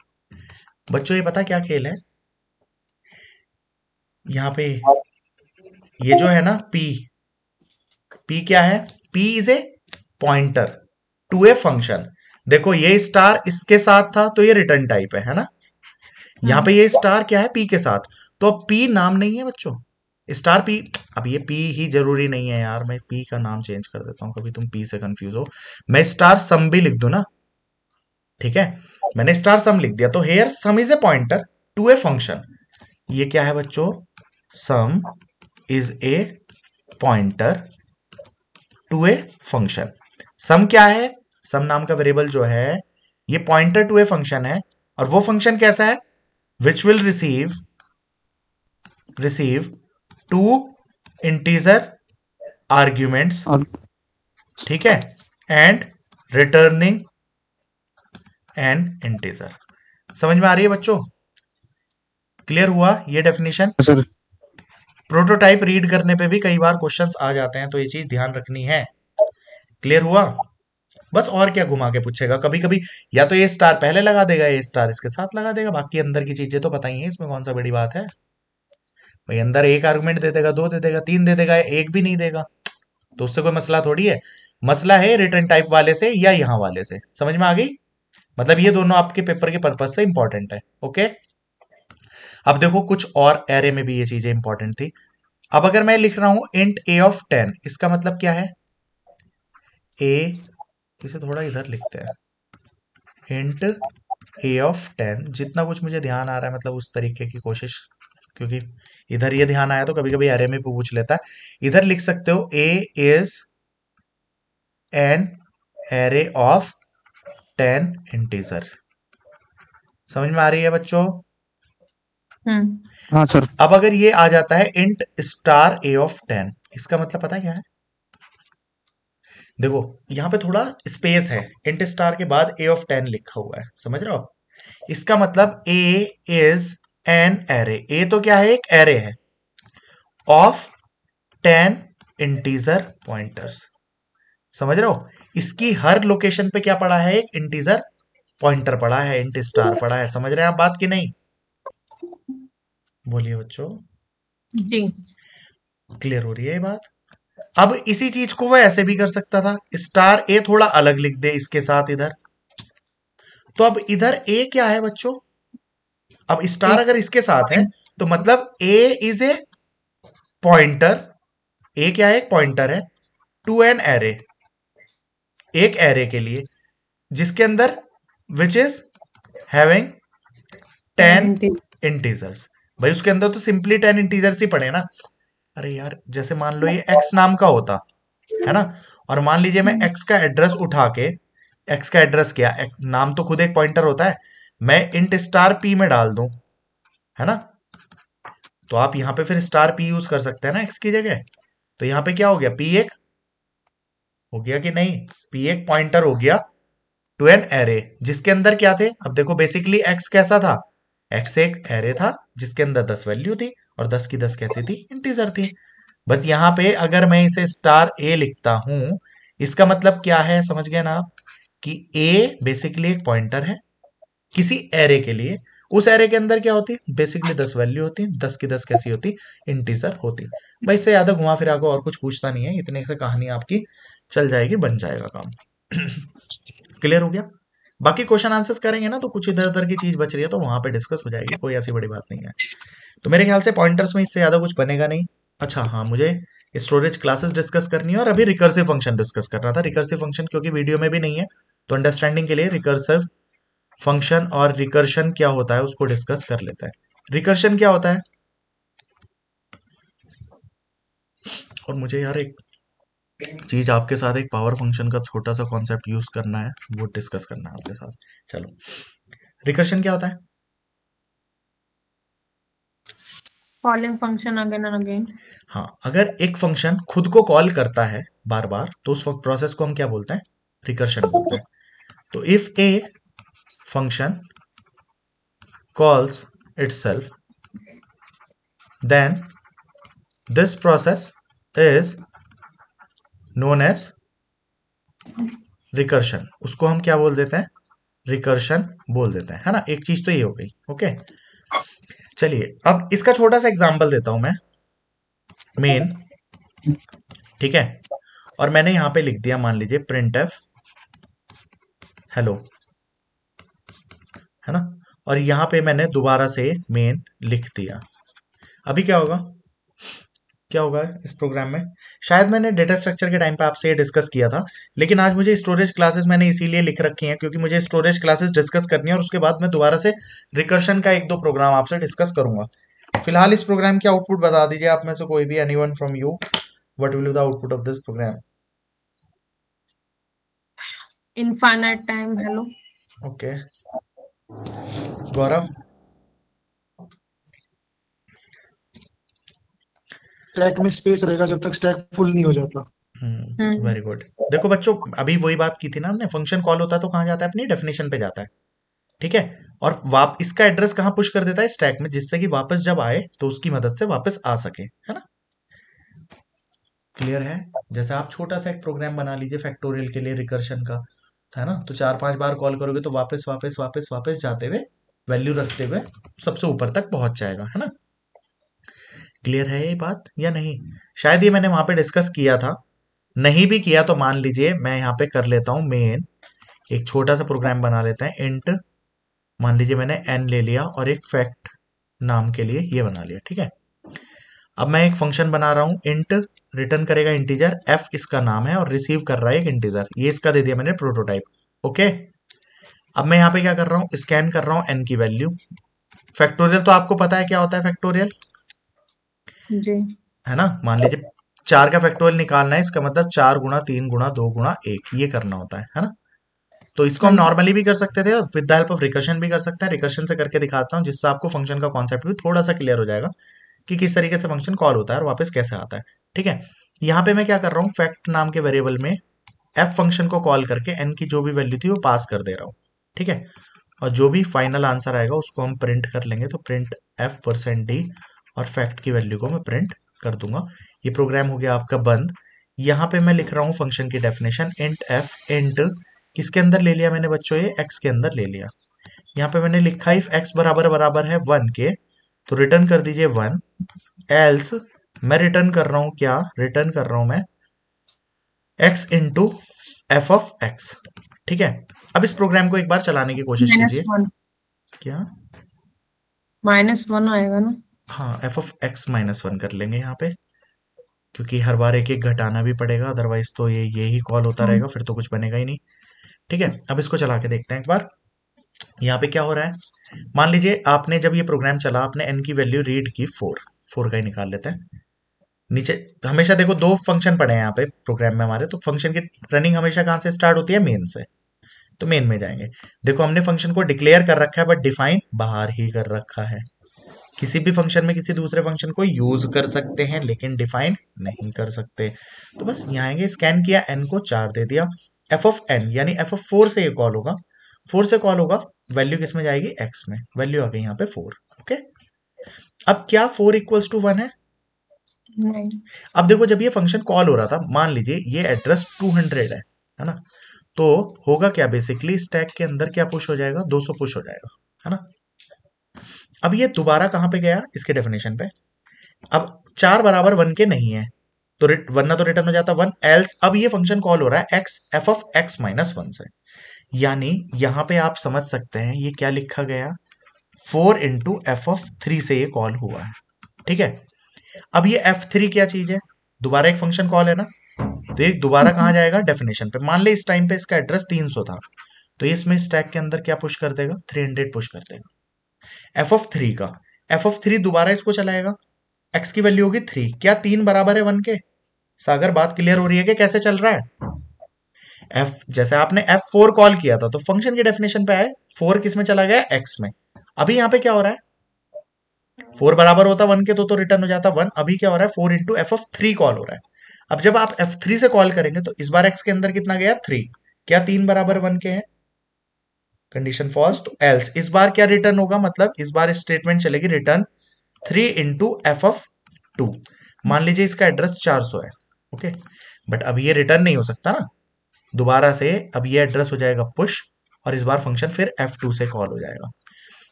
बच्चों ये पता क्या खेल है यहाँ पे ये जो है ना पी पी क्या है p is a pointer to a function देखो ये स्टार इसके साथ था तो ये रिटर्न टाइप है है ना यहां पे ये स्टार हाँ। क्या है पी के साथ तो अब पी नाम नहीं है बच्चों स्टार पी अब ये पी ही जरूरी नहीं है यार मैं पी का नाम चेंज कर देता हूं कभी तुम पी से कंफ्यूज हो मैं स्टार सम भी लिख दू ना ठीक है मैंने स्टार सम लिख दिया तो here sum is a pointer to a function ये क्या है बच्चों sum is a pointer to a function sum क्या है सम नाम का वेरिएबल जो है ये पॉइंटर टू ए फंक्शन है और वो फंक्शन कैसा है which will receive receive two integer arguments ठीक है एंड रिटर्निंग एंड इंटीजर समझ में आ रही है बच्चों क्लियर हुआ ये डेफिनेशन सर हाँ, प्रोटोटाइप रीड करने पे भी कई बार क्वेश्चंस आ जाते हैं तो ये चीज ध्यान रखनी है क्लियर हुआ बस और क्या घुमा के पूछेगा कभी कभी या तो ये स्टार पहले लगा देगा ये स्टार इसके साथ लगा देगा बाकी अंदर की चीजें तो बताइए इसमें कौन सा बड़ी बात है भाई अंदर एक आर्गूमेंट दे देगा दो दे देगा तीन दे देगा एक भी नहीं देगा तो उससे कोई मसला थोड़ी है मसला है रिटर्न टाइप वाले से या यहां वाले से समझ में आ गई मतलब ये दोनों आपके पेपर के पर्पज से इंपॉर्टेंट है ओके अब देखो कुछ और एरे में भी ये चीजें इंपॉर्टेंट थी अब अगर मैं लिख रहा हूं इंट ए ऑफ टेन इसका मतलब क्या है ए इसे थोड़ा इधर लिखते हैं इंट ए ऑफ टेन जितना कुछ मुझे ध्यान आ रहा है मतलब उस तरीके की कोशिश क्योंकि इधर ये ध्यान आया तो कभी कभी एरे में पूछ लेता है इधर लिख सकते हो a is an array of ten integer समझ में आ रही है बच्चों हम्म। हाँ सर अब अगर ये आ जाता है int star a of ten इसका मतलब पता क्या है देखो यहाँ पे थोड़ा स्पेस है इंट स्टार के बाद ए ऑफ टेन लिखा हुआ है समझ रहे हो इसका मतलब a is an array a तो क्या है एक एरे है ऑफ टेन इंटीजर पॉइंटर्स समझ रहे हो इसकी हर लोकेशन पे क्या पड़ा है एक इंटीजर पॉइंटर पड़ा है इंट स्टार पड़ा है समझ रहे हैं आप बात की नहीं बोलिए बच्चों जी क्लियर हो रही है ये बात अब इसी चीज को वह ऐसे भी कर सकता था स्टार ए थोड़ा अलग लिख दे इसके साथ इधर तो अब इधर ए क्या है बच्चों अब स्टार अगर इसके साथ है तो मतलब ए इज ए पॉइंटर ए क्या है एक पॉइंटर है टू एन एरे एक एरे के लिए जिसके अंदर which is having ten integers भाई उसके अंदर तो सिंपली टेन इंटीजर्स ही पड़े ना अरे यार जैसे मान लो ये एक्स नाम का होता है ना और मान लीजिए मैं एक्स का एड्रेस उठा के एक्स का एड्रेस एक, नाम तो खुद एक पॉइंटर होता है मैं इंट स्टार पी में डाल दू है ना तो आप यहां पे फिर स्टार पी यूज कर सकते हैं ना एक्स की जगह तो यहां पे क्या हो गया पी एक हो गया कि नहीं पी एक पॉइंटर हो गया टू एन एरे जिसके अंदर क्या थे अब देखो बेसिकली एक्स कैसा था एफ एक एरे था जिसके अंदर दस वैल्यू थी और दस की दस कैसी थी इंटीजर थी बट यहाँ पे अगर मैं इसे स्टार ए लिखता हूं इसका मतलब क्या है समझ गए ना आप कि ए बेसिकली एक पॉइंटर है किसी एरे के लिए उस एरे के अंदर क्या होती बेसिकली दस वैल्यू होती दस की दस कैसी होती इंटीजर होती भाई इससे ज्यादा घुमा फिरा को और कुछ पूछता नहीं है इतने से कहानी आपकी चल जाएगी बन जाएगा काम क्लियर हो गया बाकी क्वेश्चन आंसर्स करेंगे ना तो कुछ इधर उधर की चीज बच रही है तो वहां पे डिस्कस हो जाएगी कोई ऐसी बड़ी बात नहीं है तो मेरे ख्याल से पॉइंटर्स में इससे ज्यादा कुछ बनेगा नहीं अच्छा हाँ मुझे स्टोरेज क्लासेस डिस्कस करनी है और अभी रिकर्सिव फंक्शन डिस्कस कर रहा था रिकर्सिव फंक्शन क्योंकि वीडियो में भी नहीं है तो अंडरस्टैंडिंग के लिए रिकर्सिव फंक्शन और रिकर्शन क्या होता है उसको डिस्कस कर लेता है रिकर्शन क्या होता है और मुझे यार एक चीज़ आपके साथ एक पावर फंक्शन का छोटा सा कॉन्सेप्ट यूज करना है वो डिस्कस करना है आपके साथ चलो रिकर्शन क्या होता है calling function again and again हाँ अगर एक फंक्शन खुद को कॉल करता है बार बार तो उस प्रोसेस को हम क्या बोलते हैं रिकर्शन बोलते हैं तो if a function calls itself then this process is known as recursion उसको हम क्या बोल देते हैं रिकर्शन बोल देते हैं है ना एक चीज तो ये हो गई ओके चलिए अब इसका छोटा सा एग्जाम्पल देता हूं मैं मेन ठीक है और मैंने यहां पे लिख दिया मान लीजिए प्रिंट एफ हेलो है ना और यहां पे मैंने दोबारा से मेन लिख दिया अभी क्या होगा क्या होगा इस प्रोग्राम में शायद मैंने डेटा स्ट्रक्चर के टाइम पे आपसे ये डिस्कस किया था लेकिन आज मुझे स्टोरेज क्लासेस मैंने इसीलिए लिख रखी हैं क्योंकि मुझे स्टोरेज क्लासेस डिस्कस करनी है और उसके बाद मैं दोबारा से रिकर्शन का एक दो प्रोग्राम आपसे डिस्कस करूंगा फिलहाल इस प्रोग्राम की आउटपुट बता दीजिए आप में से कोई भी any from you what will the output of this program infinite time hello okay Gaurav stack में स्पेस रहेगा जब तक स्टैक फुल नहीं हो जाता वेरी हम्म, गुड हम्म। देखो बच्चों अभी वही बात की थी ना हमने फंक्शन कॉल होता तो कहाँ जाता है अपनी डेफिनेशन पे जाता है ठीक है और वाप इसका एड्रेस कहाँ पुश कर देता है स्टैक में जिससे कि वापस जब आए तो उसकी मदद से वापस आ सके है ना क्लियर है जैसे आप छोटा सा एक प्रोग्राम बना लीजिए फैक्टोरियल के लिए रिकर्शन का है ना तो चार पांच बार कॉल करोगे तो वापस वापस वापस वापस जाते हुए वैल्यू रखते हुए सबसे ऊपर तक पहुंच जाएगा है ना क्लियर है ये बात या नहीं शायद ये मैंने वहां पे डिस्कस किया था नहीं भी किया तो मान लीजिए मैं यहाँ पे कर लेता हूँ मेन एक छोटा सा प्रोग्राम बना लेते हैं इंट मान लीजिए मैंने एन ले लिया और एक फैक्ट नाम के लिए ये बना लिया ठीक है अब मैं एक फंक्शन बना रहा हूँ इंट रिटर्न करेगा इंटीजर एफ इसका नाम है और रिसीव कर रहा है एक इंटीजर ये इसका दे दिया मैंने प्रोटोटाइप ओके अब मैं यहाँ पे क्या कर रहा हूँ स्कैन कर रहा हूँ एन की वैल्यू फैक्टोरियल तो आपको पता है क्या होता है फैक्टोरियल है ना मान लीजिए चार का फैक्टोरियल निकालना है इसका मतलब चार गुणा तीन गुणा दो गुणा एक ये करना होता है है ना तो इसको हम नॉर्मली हाँ भी कर सकते थे with the help of recursion भी कर सकते हैं रिकर्शन से करके दिखाता हूँ जिससे आपको फंक्शन का कॉन्सेप्ट भी थोड़ा सा क्लियर हो जाएगा कि किस तरीके से फंक्शन कॉल होता है और वापस कैसे आता है ठीक है यहाँ पे मैं क्या कर रहा हूँ फैक्ट नाम के वेरिएबल में एफ फंक्शन को कॉल करके एन की जो भी वैल्यू थी वो पास कर दे रहा हूँ ठीक है और जो भी फाइनल आंसर आएगा उसको हम प्रिंट कर लेंगे तो प्रिंट एफ परसेंट डी और फैक्ट की वैल्यू को मैं प्रिंट कर दूंगा ये प्रोग्राम हो गया आपका बंद यहाँ पे मैं लिख रहा हूँ फंक्शन की डेफिनेशन इंट एफ इंट किसके अंदर ले लिया मैंने बच्चों ये एक्स के अंदर ले लिया यहाँ पे मैंने लिखा इफ एक्स बराबर बराबर है वन के तो रिटर्न कर दीजिए वन एल्स मैं रिटर्न कर रहा हूँ क्या रिटर्न कर रहा हूँ मैं x into f of x ठीक है अब इस प्रोग्राम को एक बार चलाने की कोशिश कीजिए क्या माइनस वन आएगा ना हाँ f of x minus one कर लेंगे यहाँ पे क्योंकि हर बार एक एक घटाना भी पड़ेगा अदरवाइज तो ये यही कॉल होता रहेगा फिर तो कुछ बनेगा ही नहीं ठीक है अब इसको चला के देखते हैं एक बार यहाँ पे क्या हो रहा है मान लीजिए आपने जब ये प्रोग्राम चला आपने एन की वैल्यू रीड की फोर फोर का ही निकाल लेते हैं नीचे हमेशा देखो दो फंक्शन पड़े हैं यहाँ पे प्रोग्राम में हमारे तो फंक्शन की रनिंग हमेशा कहाँ से स्टार्ट होती है मेन से तो मेन में जाएंगे देखो हमने फंक्शन को डिक्लेयर कर रखा है बट डिफाइन बाहर ही कर रखा है किसी भी फंक्शन में किसी दूसरे फंक्शन को यूज कर सकते हैं लेकिन डिफाइन नहीं कर सकते तो बस यहाँ आएंगे स्कैन किया एन को चार दे दिया एफ ऑफ एन यानी एफ ऑफ फोर से ये कॉल होगा फोर से कॉल होगा वैल्यू किस में जाएगी एक्स में वैल्यू आ गई यहाँ पे फोर ओके अब क्या फोर इक्वल्स टू वन है नहीं। अब देखो जब ये फंक्शन कॉल हो रहा था मान लीजिए ये एड्रेस 200 है है ना तो होगा क्या बेसिकली स्टैक के अंदर क्या पुश हो जाएगा 200 पुश हो जाएगा है ना अब ये दोबारा कहां पे गया इसके डेफिनेशन पे अब चार बराबर वन के नहीं है तो ना तो रिटर्न हो जाता वन एल्स अब ये फंक्शन कॉल हो रहा है x f of x minus one से यानी यहां पे आप समझ सकते हैं ये क्या लिखा गया four into f of three से ये कॉल हुआ है ठीक है अब ये एफ थ्री क्या चीज है दोबारा एक फंक्शन कॉल है ना तो ये दोबारा कहा जाएगा डेफिनेशन पे मान ले इस टाइम पे इसका एड्रेस तीन सौ था तो ये इसमें स्टैक के अंदर क्या पुश कर देगा थ्री हंड्रेड पुश कर देगा एफ ऑफ थ्री का एफ ऑफ थ्री दोबारा इसको चलाएगा एक्स की वैल्यू होगी थ्री क्या तीन बराबर है वन के सागर बात क्लियर हो रही है कि कैसे चल रहा है एफ जैसे आपने एफ फोर कॉल किया था तो फंक्शन के डेफिनेशन पे आए फोर किस में चला गया एक्स में अभी यहाँ पे क्या हो रहा है फोर बराबर होता वन के तो तो रिटर्न हो जाता वन अभी क्या हो रहा है four into f of three call हो रहा है अब जब आप एफ थ्री से कॉल करेंगे तो इस बार एक्स के अंदर कितना गया थ्री क्या तीन बराबर वन के हैं कंडीशन फॉल्स तो एल्स इस बार क्या रिटर्न होगा मतलब इस बार स्टेटमेंट चलेगी return three into f of two मान लीजिए इसका एड्रेस चार सौ है ओके बट अब ये रिटर्न नहीं हो सकता ना दोबारा से अब ये एड्रेस हो जाएगा पुश और इस बार फंक्शन फिर एफ टू से कॉल हो जाएगा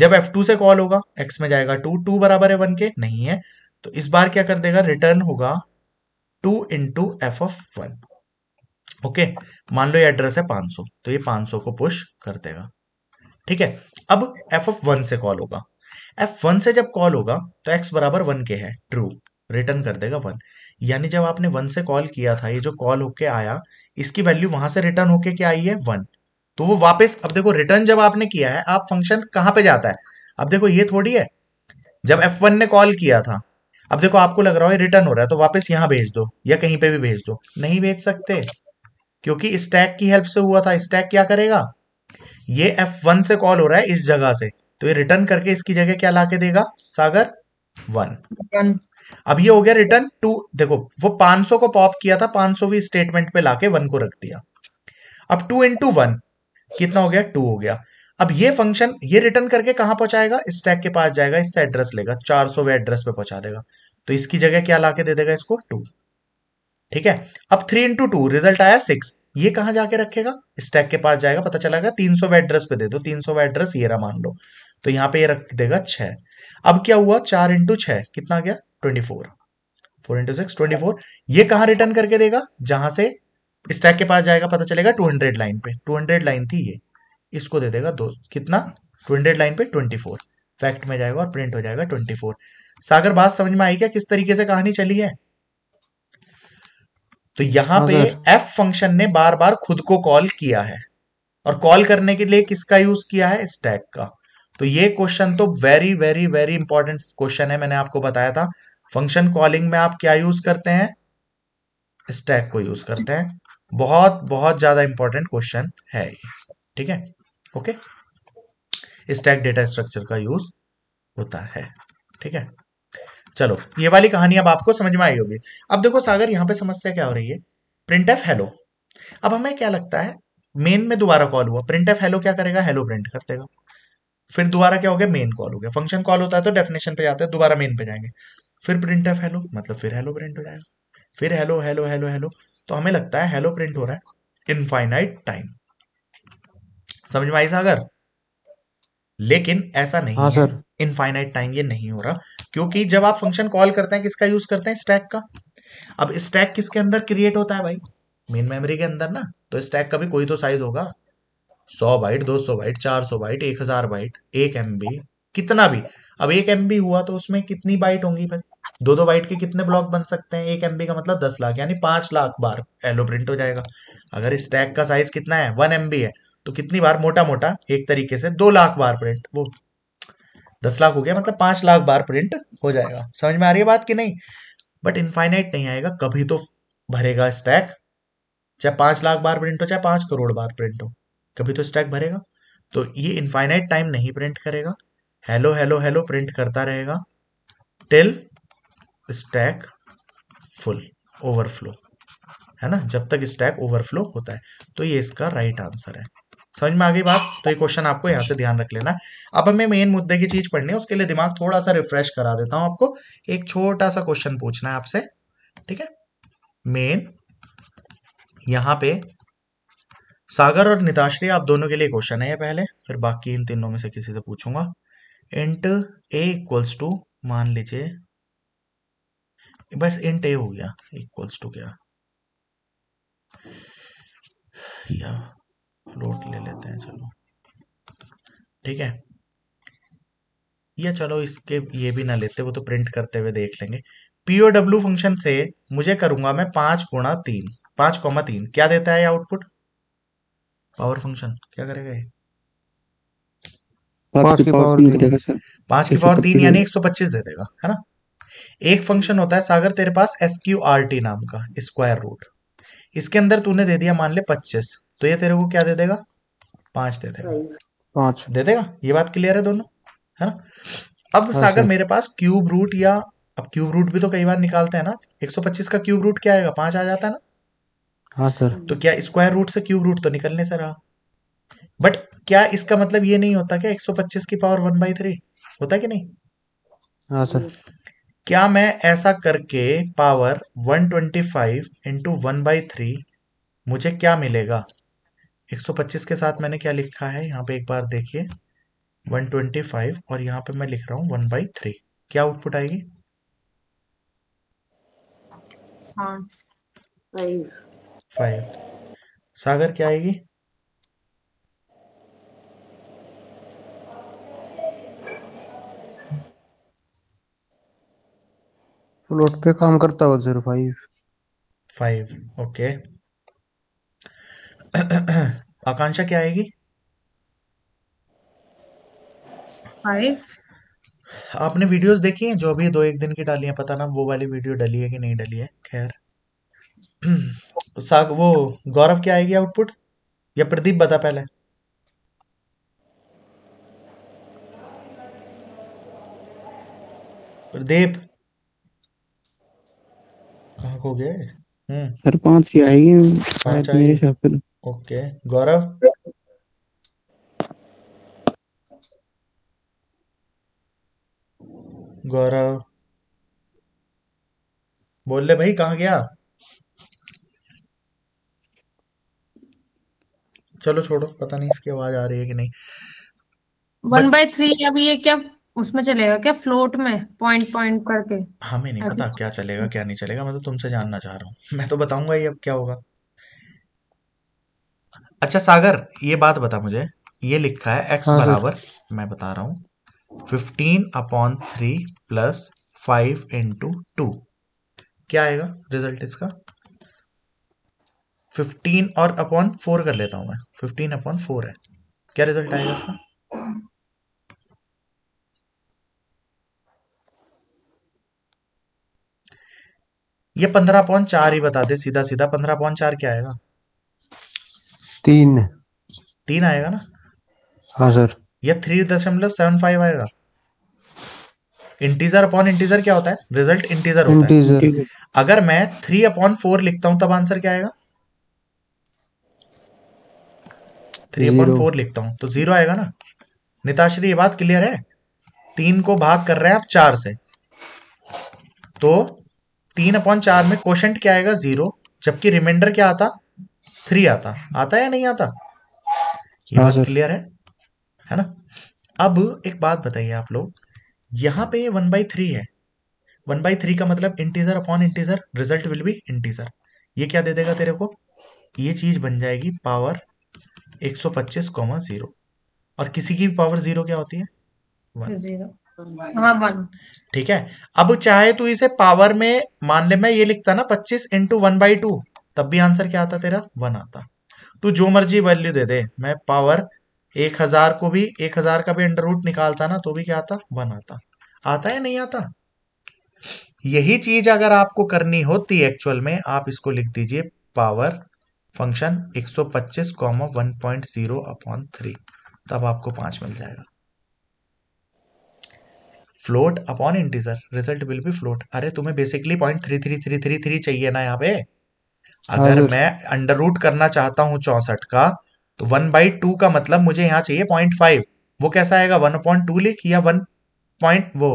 जब एफ टू से कॉल होगा एक्स में जाएगा टू टू बराबर है वन के नहीं है तो इस बार क्या कर देगा रिटर्न होगा two into f of one okay मान लो ये एड्रेस है 500 तो ये 500 को पुश कर देगा ठीक है अब एफ ऑफ वन से कॉल होगा एफ वन से जब कॉल होगा तो एक्स बराबर वन के है ट्रू रिटर्न कर देगा वन यानी जब आपने वन से कॉल किया था ये जो कॉल होके आया इसकी वैल्यू वहां से रिटर्न होके क्या आई है वन तो वो वापस अब देखो रिटर्न जब आपने किया है आप फंक्शन कहां पे जाता है अब देखो ये थोड़ी है जब एफ वन ने कॉल किया था अब देखो आपको लग रहा है रिटर्न हो रहा है तो वापस यहां भेज दो या कहीं पे भी भेज दो नहीं भेज सकते क्योंकि स्टैक की हेल्प से हुआ था स्टैक क्या करेगा ये एफ वन से कॉल हो रहा है इस जगह से तो ये रिटर्न करके इसकी जगह क्या ला के देगा सागर वन अब ये हो गया रिटर्न टू देखो वो 500 को पॉप किया था भी स्टेटमेंट पे लाके वन को रख दिया अब टू इंटू वन कितना हो गया टू हो गया अब ये फंक्शन ये रिटर्न करके कहा पहुंचाएगा स्टैक के पास जाएगा इससे एड्रेस लेगा चार सौ एड्रेस पे पहुंचा देगा तो इसकी जगह क्या लाके दे देगा इसको टू ठीक है अब थ्री इंटू टू रिजल्ट आया सिक्स ये कहाँ जाके रखेगा स्टैक के पास जाएगा पता चलेगा तीन सौ एड्रेस पे दे दो तीन सौ एड्रेस ये रहा मान लो तो यहाँ पे ये रख देगा छ अब क्या हुआ चार इंटू छ कितना गया twenty four four into six twenty four ये कहाँ रिटर्न करके देगा जहां से स्टैक के पास जाएगा पता चलेगा टू हंड्रेड लाइन पे टू हंड्रेड लाइन थी ये इसको दे देगा दो कितना टू हंड्रेड लाइन पे ट्वेंटी फोर फैक्ट में जाएगा और प्रिंट हो जाएगा ट्वेंटी फोर सागर बात समझ में आई क्या किस तरीके से कहानी चली है तो यहां पे एफ फंक्शन ने बार बार खुद को कॉल किया है और कॉल करने के लिए किसका यूज किया है स्टैक का तो ये क्वेश्चन तो very very very important question है मैंने आपको बताया था फंक्शन कॉलिंग में आप क्या यूज करते हैं स्टैक को यूज करते हैं बहुत बहुत ज्यादा इंपॉर्टेंट क्वेश्चन है ठीक है ओके स्टैक डेटा स्ट्रक्चर का यूज होता है ठीक है चलो ये वाली कहानी अब आपको समझ में आई होगी अब देखो सागर यहाँ पे समस्या क्या हो रही है प्रिंट एफ हेलो अब हमें क्या लगता है मेन में दोबारा कॉल हुआ प्रिंट एफ हेलो क्या करेगा हेलो प्रिंट कर देगा फिर दोबारा क्या हो गया मेन कॉल हो गया फंक्शन कॉल होता है तो डेफिनेशन पे जाते हैं दोबारा मेन पे जाएंगे फिर प्रिंट एफ हेलो मतलब फिर हेलो प्रिंट हो जाएगा फिर हेलो हेलो हेलो हेलो तो हमें लगता है हेलो प्रिंट हो रहा है इनफाइनाइट टाइम समझ में आई सागर लेकिन ऐसा नहीं हाँ, है इनफाइनाइट टाइम ये नहीं हो रहा क्योंकि जब आप फंक्शन कॉल करते हैं किसका यूज करते हैं स्टैक का अब स्टैक किसके अंदर क्रिएट होता है भाई मेन मेमोरी के अंदर ना तो स्टैक का भी कोई तो साइज होगा सौ बाइट दो सौ बाइट चार सौ बाइट एक हजार बाइट एक एम बी कितना भी अब एक एम बी हुआ तो उसमें कितनी बाइट होंगी भाई दो दो बाइट के कितने ब्लॉक बन सकते हैं एक एम बी का मतलब दस लाख यानी पांच लाख बार एलो प्रिंट हो जाएगा अगर स्टैक का साइज कितना है वन एम बी है तो कितनी बार मोटा मोटा एक तरीके से दो लाख बार प्रिंट वो दस लाख हो गया मतलब पांच लाख बार प्रिंट हो जाएगा समझ में आ रही है बात कि नहीं बट इनफाइनाइट नहीं आएगा कभी तो भरेगा स्टैक चाहे पांच लाख बार प्रिंट हो चाहे पांच करोड़ बार प्रिंट हो कभी तो स्टैक भरेगा तो ये इनफाइनाइट टाइम नहीं प्रिंट करेगा हेलो हेलो हेलो प्रिंट करता रहेगा टिल स्टैक फुल ओवरफ्लो है ना जब तक स्टैक ओवरफ्लो होता है तो ये इसका राइट आंसर है समझ में आ गई बात तो ये क्वेश्चन आपको यहाँ से ध्यान रख लेना अब हमें मेन मुद्दे की चीज पढ़नी है उसके लिए दिमाग थोड़ा सा रिफ्रेश करा देता हूँ आपको एक छोटा सा क्वेश्चन पूछना है आपसे ठीक है मेन यहाँ पे सागर और निताश्री आप दोनों के लिए क्वेश्चन है ये पहले फिर बाकी इन तीनों में से किसी से पूछूंगा इंट ए इक्वल्स टू मान लीजिए बस इंट ए हो गया इक्वल्स टू क्या या फ्लोट ले लेते हैं चलो ठीक है या चलो इसके ये भी ना लेते वो तो प्रिंट करते हुए देख लेंगे पीओडब्ल्यू फंक्शन से मुझे करूंगा मैं पांच गुणा तीन पांच कौमा तीन क्या देता है आउटपुट पावर फंक्शन क्या करेगा ये पांच की पावर तीन पांच की पावर तीन यानी एक सौ पच्चीस दे देगा है ना एक फंक्शन होता है सागर तेरे पास एस क्यू आर टी नाम का स्क्वायर रूट इसके अंदर तूने दे दिया मान ले पच्चीस तो ये तेरे को क्या दे देगा पांच दे देगा पांच दे देगा ये बात क्लियर है दोनों है ना अब हाँ, सागर मेरे पास क्यूब रूट या अब क्यूब रूट भी तो कई बार निकालते हैं ना 125 का क्यूब रूट क्या आएगा पांच आ जाता है ना हाँ सर तो क्या स्क्वायर रूट से क्यूब रूट तो निकलने से रहा बट क्या इसका मतलब ये नहीं होता क्या 125 की पावर वन बाई थ्री होता कि नहीं हाँ सर क्या मैं ऐसा करके power 125 twenty five into one by three मुझे क्या मिलेगा 125 के साथ मैंने क्या लिखा है यहाँ पे एक बार देखिए 125 और यहाँ पे मैं लिख रहा हूँ वन बाई थ्री क्या आउटपुट आएगी हाँ, फाइव सागर क्या आएगी फ्लोट पे काम करता हो zero five five okay Akanksha क्या आएगी Five. आपने वीडियोस देखी हैं जो अभी दो एक दिन की डाली है पता ना वो वाली वीडियो डाली है कि नहीं डाली है खैर साग वो गौरव क्या आएगी आउटपुट या प्रदीप बता पहले प्रदीप कहाँ को गए हम्म सर पांच की आएगी शायद मेरे हिसाब से तो। ओके गौरव गौरव बोल ले भाई कहा गया चलो छोड़ो पता नहीं इसकी आवाज आ रही है कि नहीं वन बाय थ्री अब ये क्या उसमें चलेगा क्या फ्लोट में पॉइंट पॉइंट करके हमें हाँ, नहीं पता क्या चलेगा क्या नहीं चलेगा मैं तो तुमसे जानना चाह रहा हूँ मैं तो बताऊंगा ये अब क्या होगा अच्छा सागर ये बात बता मुझे ये लिखा है एक्स हाँ बराबर मैं बता रहा हूँ fifteen upon three plus five into two क्या आएगा रिजल्ट इसका फिफ्टीन और अपॉन फोर कर लेता हूं मैं फिफ्टीन अपॉन फोर है क्या रिजल्ट आएगा इसका ये पंद्रह पॉइंट चार ही बता दे सीधा सीधा पंद्रह पॉइंट चार क्या आएगा तीन तीन आएगा ना हाँ सर ये थ्री दशमलव सेवन फाइव आएगा इंटीजर अपॉन इंटीजर क्या होता है रिजल्ट इंटीजर होता इंटीजर. है अगर मैं थ्री अपॉन फोर लिखता हूं तब आंसर क्या आएगा थ्री अपॉन फोर लिखता हूं तो जीरो आएगा ना निताश्री ये बात क्लियर है तीन को भाग कर रहे हैं आप चार से तो तीन अपॉन चार में क्वेश्चन क्या आएगा जीरो जबकि रिमाइंडर क्या आता थ्री आता आता या नहीं आता ये हाँ बात क्लियर है है ना अब एक बात बताइए आप लोग यहाँ पे वन बाई थ्री है वन बाई थ्री का मतलब integer upon integer result will be integer ये क्या दे देगा तेरे को ये चीज बन जाएगी पावर एक सौ पच्चीस कॉमा जीरो और किसी की पावर जीरो क्या होती है हाँ, हाँ, ठीक है अब चाहे तू इसे पावर में मान ले मैं ये लिखता ना पच्चीस इंटू वन बाई टू तब भी आंसर क्या आता तेरा वन आता तू जो मर्जी वैल्यू दे दे मैं पावर एक हजार को भी एक हजार का भी अंडर रूट निकालता ना तो भी क्या आता वन आता आता या नहीं आता यही चीज अगर आपको करनी होती एक्चुअल में आप इसको लिख दीजिए पावर फंक्शन एक सौ पच्चीस one point zero upon three तब आपको पांच मिल जाएगा float upon integer result will be float अरे तुम्हें basically point three three three three three चाहिए ना यहाँ पे अगर मैं अंडर रूट करना चाहता हूं चौसठ का तो वन बाई टू का मतलब मुझे यहाँ चाहिए पॉइंट फाइव वो कैसा आएगा वन पॉइंट टू लिख या वन पॉइंट वो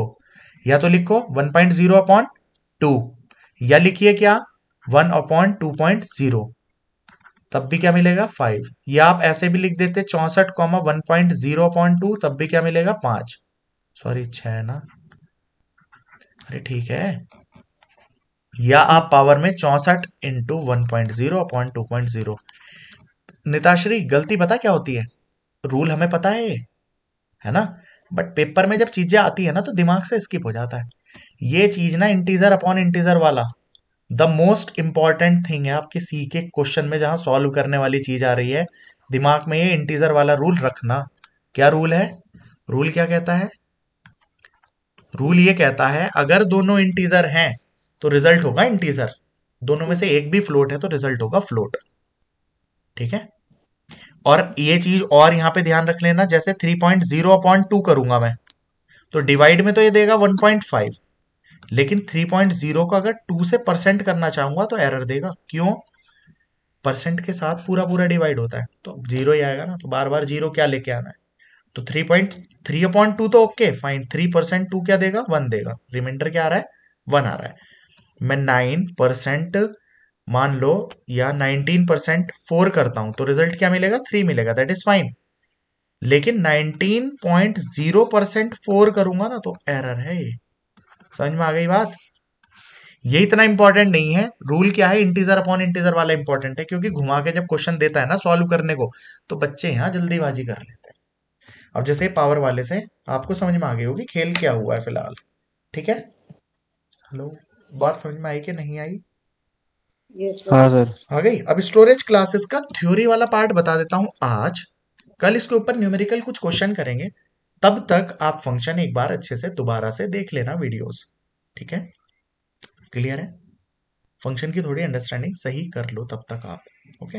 या तो लिखो one point zero upon two या लिखिए क्या one upon two point zero तब भी क्या मिलेगा फाइव या आप ऐसे भी लिख देते चौसठ comma one point zero point two तब भी क्या मिलेगा पांच सॉरी छ ना अरे ठीक है या आप पावर में चौसठ into one point zero upon two point zero Nitashri गलती पता क्या होती है रूल हमें पता है है ना बट पेपर में जब चीजें आती है ना तो दिमाग से स्किप हो जाता है ये चीज ना इंटीजर अपॉन इंटीजर वाला द मोस्ट इंपॉर्टेंट थिंग है आपके सी के क्वेश्चन में जहां सॉल्व करने वाली चीज आ रही है दिमाग में ये इंटीजर वाला रूल रखना क्या रूल है रूल क्या कहता है रूल ये कहता है अगर दोनों इंटीजर हैं तो रिजल्ट होगा इंटीजर दोनों में से एक भी फ्लोट है तो रिजल्ट होगा फ्लोट ठीक है और ये चीज और यहां पे ध्यान रख लेना जैसे 3.0 पॉइंट जीरो करूंगा मैं तो डिवाइड में तो ये देगा 1.5 लेकिन 3.0 को अगर 2 से परसेंट करना चाहूंगा तो एरर देगा क्यों परसेंट के साथ पूरा पूरा डिवाइड होता है तो जीरो ही आएगा ना तो बार बार जीरो क्या लेके आना है तो 3.3 पॉइंट थ्री टू तो okay fine three percent two क्या देगा वन देगा रिमाइंडर क्या आ रहा है वन आ रहा है मैं नाइन परसेंट मान लो या नाइनटीन परसेंट फोर करता हूं तो रिजल्ट क्या मिलेगा थ्री मिलेगा दैट इज फाइन लेकिन nineteen point zero percent four करूंगा ना तो एरर है ये समझ में आ गई बात ये इतना इंपॉर्टेंट नहीं है रूल क्या है इंटीजर अपॉन इंटीजर वाला इंपॉर्टेंट है क्योंकि घुमा के जब क्वेश्चन देता है ना सॉल्व करने को तो बच्चे यहाँ जल्दीबाजी कर लेते हैं अब जैसे पावर वाले से आपको समझ में आ गई होगी खेल क्या हुआ है फिलहाल ठीक है हेलो बात समझ में आई कि नहीं आई सर हाँ, आ गई अब स्टोरेज क्लासेस का थ्योरी वाला पार्ट बता देता हूँ आज कल इसके ऊपर न्यूमेरिकल कुछ क्वेश्चन करेंगे तब तक आप फंक्शन एक बार अच्छे से दोबारा से देख लेना वीडियोस ठीक है क्लियर है फंक्शन की थोड़ी अंडरस्टैंडिंग सही कर लो तब तक आप ओके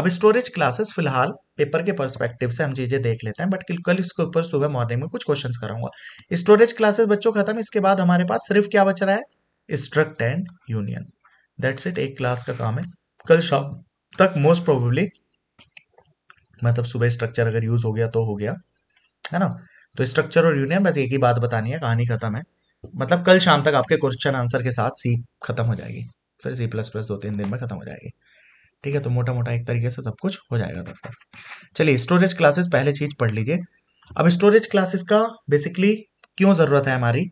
अब स्टोरेज क्लासेस फिलहाल पेपर के पर्सपेक्टिव से हम चीजें देख लेते हैं बट कल इसके ऊपर सुबह मॉर्निंग में कुछ क्वेश्चंस कराऊंगा स्टोरेज क्लासेस बच्चों खत्म इसके बाद हमारे पास सिर्फ क्या बच रहा है struct and union that's it एक क्लास का काम है कल शाम तक मोस्ट प्रोबेबली मतलब सुबह स्ट्रक्चर अगर यूज हो गया तो हो गया है ना तो स्ट्रक्चर और यूनियन बस एक ही बात बतानी है कहानी खत्म है मतलब कल शाम तक आपके क्वेश्चन आंसर के साथ सी खत्म हो जाएगी फिर सी प्लस प्लस दो तीन दिन में खत्म हो जाएगी ठीक है तो मोटा मोटा एक तरीके से सब कुछ हो जाएगा तब तक चलिए स्टोरेज क्लासेस पहले चीज पढ़ लीजिए अब स्टोरेज क्लासेस का बेसिकली क्यों ज़रूरत है हमारी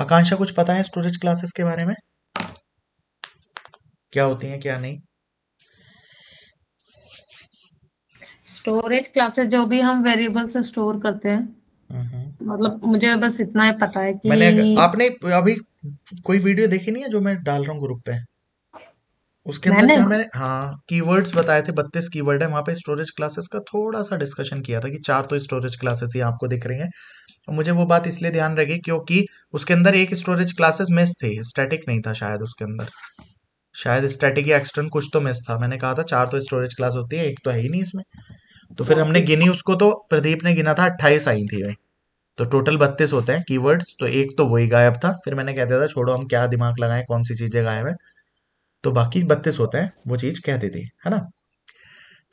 आकांक्षा कुछ पता है स्टोरेज क्लासेस के बारे में क्या होती हैं क्या नहीं स्टोरेज क्लासेस जो भी हम वेरिएबल से स्टोर करते हैं मतलब मुझे बस इतना ही पता है कि मैंने आपने अभी कोई वीडियो देखी नहीं है जो मैं डाल रहा हूँ ग्रुप पे उसके अंदर क्या मैंने हाँ कीवर्ड्स बताए थे बत्तीस कीवर्ड है वहां पे स्टोरेज क्लासेस का थोड़ा सा डिस्कशन किया था कि चार तो स्टोरेज क्लासेस ही आपको दिख रही हैं और तो मुझे वो बात इसलिए ध्यान रह क्योंकि उसके अंदर एक स्टोरेज क्लासेस मिस थे स्टैटिक नहीं था शायद उसके अंदर शायद स्टैटिक या एक्सटर्न कुछ तो मिस था मैंने कहा था चार तो स्टोरेज क्लास होती है एक तो है ही नहीं इसमें तो फिर हमने गिनी उसको तो प्रदीप ने गिना था अट्ठाईस आई थी भाई तो टोटल बत्तीस होते हैं कीवर्ड्स तो एक तो वही गायब था फिर मैंने कह दिया था छोड़ो हम क्या दिमाग लगाए कौन सी चीजें गायब है तो बाकी बत्तीस होते हैं वो चीज़ कह देती है ना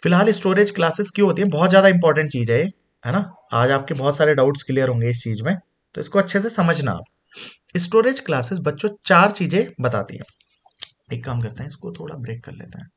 फिलहाल स्टोरेज क्लासेस क्यों होती है बहुत ज़्यादा इंपॉर्टेंट चीज़ है ये है ना आज आपके बहुत सारे डाउट्स क्लियर होंगे इस चीज़ में तो इसको अच्छे से समझना आप स्टोरेज क्लासेस बच्चों चार चीज़ें बताती हैं एक काम करते हैं इसको थोड़ा ब्रेक कर लेते हैं